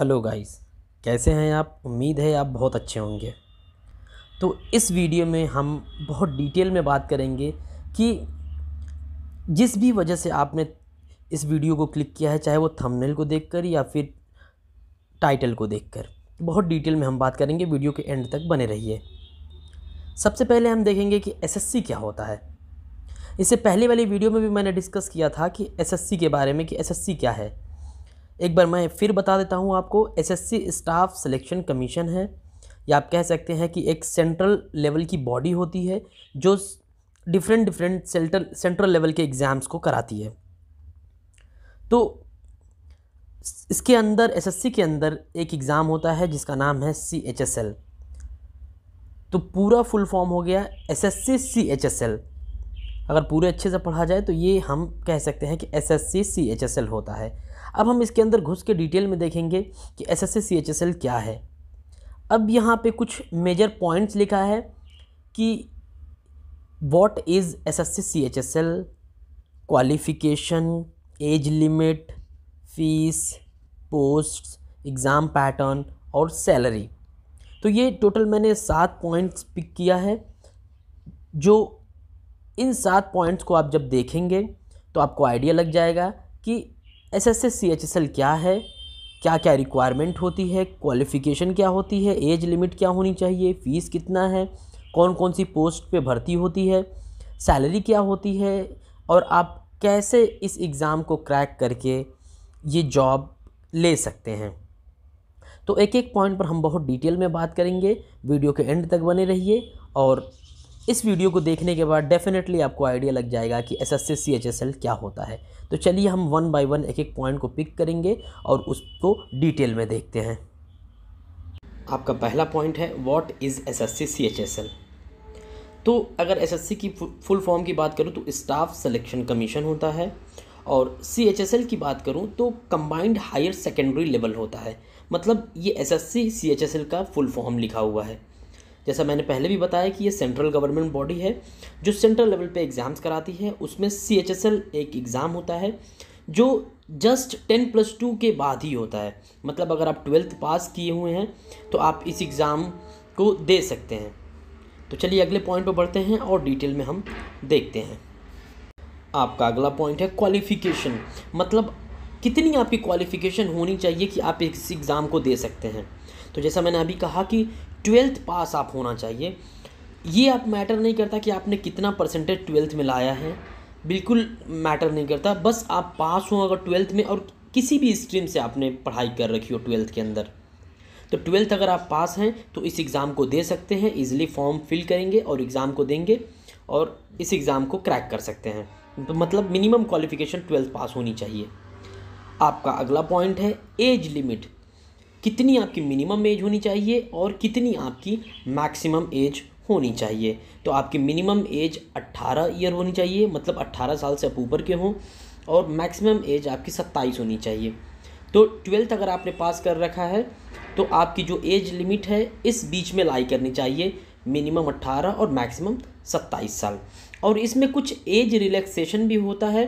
hello guys कैसे हैं आप उम्मीद है आप बहुत अच्छे होंगे तो इस वीडियो में हम बहुत डिटेल में बात करेंगे कि जिस भी वजह से आपने इस वीडियो को क्लिक किया है चाहे वो थंबनेल को देखकर या फिर टाइटल को देखकर बहुत डिटेल में हम बात करेंगे वीडियो के एंड तक बने रहिए सबसे पहले हम देखेंगे कि एस क्या होता है इससे पहले वाली वीडियो में भी मैंने डिस्कस किया था कि एस के बारे में कि एस क्या है एक बार मैं फिर बता देता हूँ आपको एसएससी स्टाफ सिलेक्शन कमीशन है या आप कह सकते हैं कि एक सेंट्रल लेवल की बॉडी होती है जो different different central central level के एग्ज़ाम्स को कराती है तो इसके अंदर एसएससी के अंदर एक एग्ज़ाम होता है जिसका नाम है सी एच एस एल तो पूरा फुल फॉर्म हो गया S S C C H S L अगर पूरे अच्छे से पढ़ा जाए तो ये हम कह सकते हैं कि S S C C H S L होता है अब हम इसके अंदर घुस के डिटेल में देखेंगे कि S S C H S L क्या है अब यहाँ पे कुछ मेजर पॉइंट्स लिखा है कि what is S S C H S L qualification age limit fees post exam pattern और सैलरी तो ये टोटल मैंने सात पॉइंट्स पिक किया है जो इन सात पॉइंट्स को आप जब देखेंगे तो आपको आइडिया लग जाएगा कि S S S C H S L क्या है क्या क्या रिक्वायरमेंट होती है क्वालिफ़िकेशन क्या होती है एज लिमिट क्या होनी चाहिए फ़ीस कितना है कौन कौन सी पोस्ट पे भर्ती होती है सैलरी क्या होती है और आप कैसे इस एग्ज़ाम को क्रैक करके ये जॉब ले सकते हैं तो एक एक पॉइंट पर हम बहुत डिटेल में बात करेंगे वीडियो के एंड तक बने रहिए और इस वीडियो को देखने के बाद डेफिनेटली आपको आइडिया लग जाएगा कि S S C H S L क्या होता है तो चलिए हम वन बाय वन एक एक पॉइंट को पिक करेंगे और उसको डिटेल में देखते हैं आपका पहला पॉइंट है what is S S C C H S L तो अगर एसएससी की फुल फॉर्म की बात करूँ तो स्टाफ सिलेक्शन कमीशन होता है और सी एच एस एल की बात करूँ तो कम्बाइंड हायर सेकेंडरी लेवल होता है मतलब ये S S C C H S L का फुल फॉर्म लिखा हुआ है जैसा मैंने पहले भी बताया कि ये सेंट्रल गवर्नमेंट बॉडी है जो सेंट्रल लेवल पे एग्ज़ाम्स कराती है उसमें सी एच एस एल एक एग्ज़ाम होता है जो जस्ट टेन प्लस टू के बाद ही होता है मतलब अगर आप ट्वेल्थ पास किए हुए हैं तो आप इस एग्ज़ाम को दे सकते हैं तो चलिए अगले पॉइंट पर बढ़ते हैं और डिटेल में हम देखते हैं आपका अगला पॉइंट है क्वालिफ़िकेशन मतलब कितनी आपकी क्वालिफ़िकेशन होनी चाहिए कि आप इस एग्ज़ाम को दे सकते हैं तो जैसा मैंने अभी कहा कि ट्वेल्थ पास आप होना चाहिए ये आप मैटर नहीं करता कि आपने कितना परसेंटेज ट्वेल्थ में लाया है बिल्कुल मैटर नहीं करता बस आप पास हो अगर ट्वेल्थ में और किसी भी स्ट्रीम से आपने पढ़ाई कर रखी हो ट्वेल्थ के अंदर तो ट्वेल्थ अगर आप पास हैं तो इस एग्ज़ाम को दे सकते हैं इजीली फॉर्म फिल करेंगे और एग्ज़ाम को देंगे और इस एग्ज़ाम को क्रैक कर सकते हैं तो मतलब मिनिमम क्वालिफिकेशन ट्वेल्थ पास होनी चाहिए आपका अगला पॉइंट है एज लिमिट कितनी आपकी मिनिमम एज होनी चाहिए और कितनी आपकी मैक्सिमम एज होनी चाहिए तो आपकी मिनिमम एज 18 ईयर होनी चाहिए मतलब 18 साल से आप ऊपर के हों और मैक्सिमम एज आपकी 27 होनी चाहिए तो ट्वेल्थ अगर आपने पास कर रखा है तो आपकी जो एज लिमिट है इस बीच में लाई करनी चाहिए मिनिमम अट्ठारह और मैक्सिमम सत्ताईस साल और इसमें कुछ एज रिलैक्सेशन भी होता है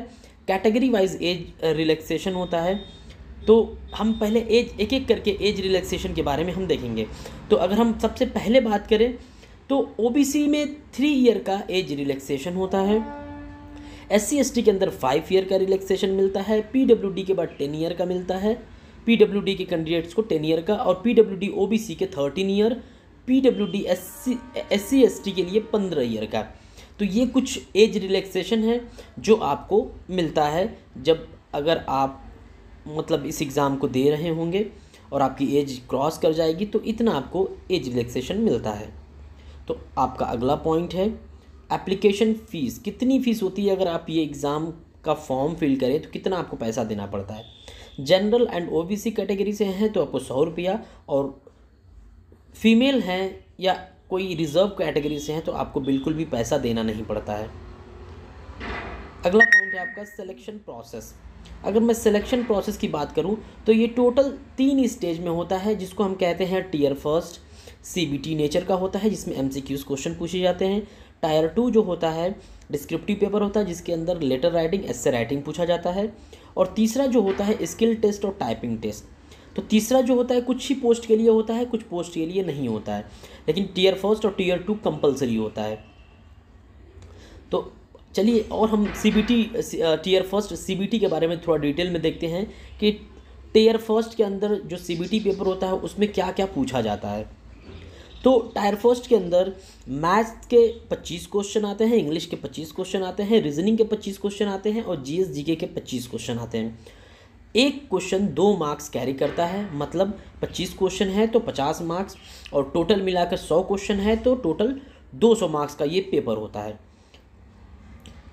कैटेगरी वाइज एज रिलैक्सेशन होता है तो हम पहले एज एक एक करके एज रिलैक्सेशन के बारे में हम देखेंगे तो अगर हम सबसे पहले बात करें तो ओबीसी में थ्री ईयर का एज रिलैक्सेशन होता है एस सी के अंदर फाइव ईयर का रिलैक्सेशन मिलता है पी के बाद टेन ईयर का मिलता है पी के कैंडिडेट्स को टेन ईयर का और पी डब्ल्यू के thirteen year P W D S C S C S T के लिए पंद्रह ईयर का तो ये कुछ एज रिलैक्सेशन है जो आपको मिलता है जब अगर आप मतलब इस एग्ज़ाम को दे रहे होंगे और आपकी एज क्रॉस कर जाएगी तो इतना आपको एज रिलैक्सेशन मिलता है तो आपका अगला पॉइंट है एप्लीकेशन फ़ीस कितनी फ़ीस होती है अगर आप ये एग्ज़ाम का फॉर्म फिल करें तो कितना आपको पैसा देना पड़ता है जनरल एंड ओबीसी कैटेगरी से हैं तो आपको सौ रुपया और फीमेल हैं या कोई रिज़र्व कैटेगरी से हैं तो आपको बिल्कुल भी पैसा देना नहीं पड़ता है अगला पॉइंट है आपका सिलेक्शन प्रोसेस अगर मैं सिलेक्शन प्रोसेस की बात करूं तो ये टोटल तीन स्टेज में होता है जिसको हम कहते हैं टीयर फर्स्ट सी नेचर का होता है जिसमें एम क्वेश्चन पूछे जाते हैं टायर टू जो होता है डिस्क्रिप्टिव पेपर होता है जिसके अंदर लेटर राइटिंग एस राइटिंग पूछा जाता है और तीसरा जो होता है स्किल टेस्ट और टाइपिंग टेस्ट तो तीसरा जो होता है कुछ ही पोस्ट के लिए होता है कुछ पोस्ट के लिए नहीं होता है लेकिन टीयर फर्स्ट और टीयर टू कंपलसरी होता है तो चलिए और हम C B T tier first C B T के बारे में थोड़ा डिटेल में देखते हैं कि टीयर फर्स्ट के अंदर जो सी बी टी पेपर होता है उसमें क्या क्या पूछा जाता है तो टायर फर्स्ट के अंदर मैथ के 25 क्वेश्चन आते हैं इंग्लिश के 25 क्वेश्चन आते हैं रीजनिंग के 25 क्वेश्चन आते हैं और जी एस जी के, के 25 क्वेश्चन आते हैं एक क्वेश्चन दो मार्क्स कैरी करता है मतलब 25 क्वेश्चन है तो 50 मार्क्स और टोटल मिलाकर 100 क्वेश्चन है तो टोटल 200 मार्क्स का ये पेपर होता है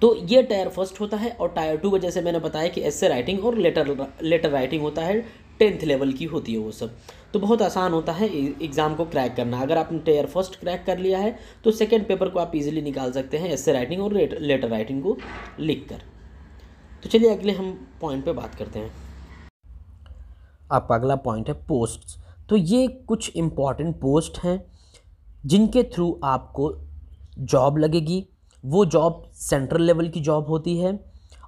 तो ये टायर फर्स्ट होता है और टायर टू का जैसे मैंने बताया कि एस राइटिंग और लेटर लेटर राइटिंग होता है टेंथ लेवल की होती है वो सब तो बहुत आसान होता है एग्ज़ाम e- को क्रैक करना अगर आपने टेयर फर्स्ट क्रैक कर लिया है तो सेकेंड पेपर को आप इजीली निकाल सकते हैं एस राइटिंग और लेटर राइटिंग को लिख कर तो चलिए अगले हम पॉइंट पे बात करते हैं आपका अगला पॉइंट है पोस्ट तो ये कुछ इम्पॉर्टेंट पोस्ट हैं जिनके थ्रू आपको जॉब लगेगी वो जॉब सेंट्रल लेवल की जॉब होती है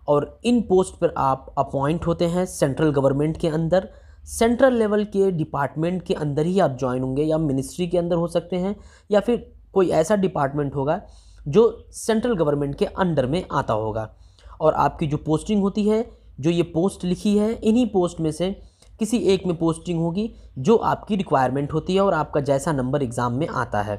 और इन पोस्ट पर आप अपॉइंट होते हैं सेंट्रल गवर्नमेंट के अंदर सेंट्रल लेवल के डिपार्टमेंट के अंदर ही आप ज्वाइन होंगे या मिनिस्ट्री के अंदर हो सकते हैं या फिर कोई ऐसा डिपार्टमेंट होगा जो सेंट्रल गवर्नमेंट के अंडर में आता होगा और आपकी जो पोस्टिंग होती है जो ये पोस्ट लिखी है इन्हीं पोस्ट में से किसी एक में पोस्टिंग होगी जो आपकी रिक्वायरमेंट होती है और आपका जैसा नंबर एग्ज़ाम में आता है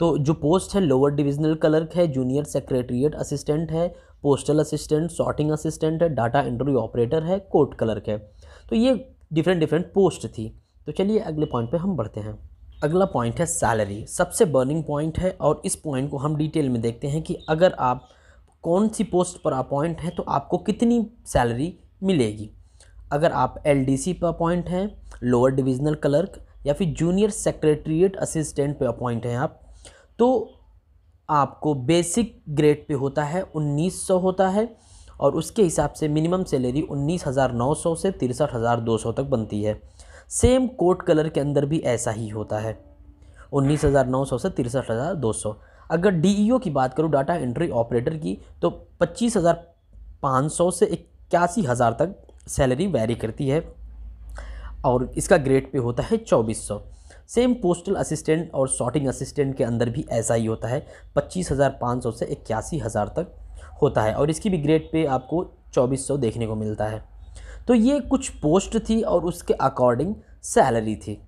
तो जो पोस्ट है लोअर डिविजनल क्लर्क है जूनियर सेक्रेटरीट असिस्टेंट है पोस्टल असिस्टेंट सॉर्टिंग असिस्टेंट है डाटा एंट्री ऑपरेटर है कोर्ट क्लर्क है तो ये डिफरेंट डिफरेंट पोस्ट थी तो चलिए अगले पॉइंट पे हम बढ़ते हैं अगला पॉइंट है सैलरी सबसे बर्निंग पॉइंट है और इस पॉइंट को हम डिटेल में देखते हैं कि अगर आप कौन सी पोस्ट पर अपॉइंट हैं तो आपको कितनी सैलरी मिलेगी अगर आप एल पर अपॉइंट हैं लोअर डिविजनल क्लर्क या फिर जूनियर सेक्रेटरीट असिस्टेंट पे अपॉइंट हैं आप तो आपको बेसिक ग्रेड पे होता है 1900 होता है और उसके हिसाब से मिनिमम सैलरी 19,900 से तिरसठ तक बनती है सेम कोट कलर के अंदर भी ऐसा ही होता है 19,900 से तिरसठ अगर डी e की बात करूँ डाटा एंट्री ऑपरेटर की तो 25,500 से इक्यासी हज़ार तक सैलरी वेरी करती है और इसका ग्रेड पे होता है सौ सेम पोस्टल असिस्टेंट और शॉटिंग असिस्टेंट के अंदर भी ऐसा ही होता है पच्चीस हज़ार पाँच सौ से इक्यासी हज़ार तक होता है और इसकी भी ग्रेड पे आपको चौबीस सौ देखने को मिलता है तो ये कुछ पोस्ट थी और उसके अकॉर्डिंग सैलरी थी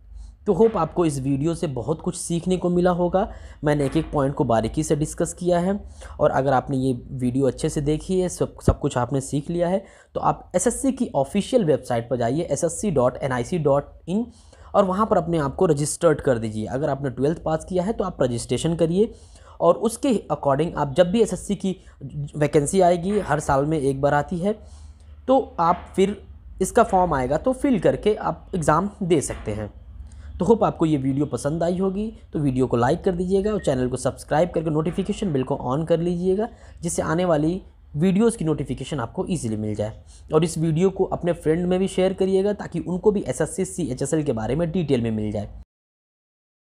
तो होप आपको इस वीडियो से बहुत कुछ सीखने को मिला होगा मैंने एक एक पॉइंट को बारीकी से डिस्कस किया है और अगर आपने ये वीडियो अच्छे से देखी है सब सब कुछ आपने सीख लिया है तो आप एसएससी की ऑफिशियल वेबसाइट पर जाइए S S C dot N I C dot in और वहाँ पर अपने आप को रजिस्टर्ड कर दीजिए अगर आपने ट्वेल्थ पास किया है तो आप रजिस्ट्रेशन करिए और उसके अकॉर्डिंग आप जब भी एस की वैकेंसी आएगी हर साल में एक बार आती है तो आप फिर इसका फॉर्म आएगा तो फिल करके आप एग्ज़ाम दे सकते हैं तो होप आपको ये वीडियो पसंद आई होगी तो वीडियो को लाइक कर दीजिएगा और चैनल को सब्सक्राइब करके नोटिफिकेशन बिल को ऑन कर लीजिएगा जिससे आने वाली वीडियोस की नोटिफिकेशन आपको इजीली मिल जाए और इस वीडियो को अपने फ्रेंड में भी शेयर करिएगा ताकि उनको भी एस एस के बारे में डिटेल में मिल जाए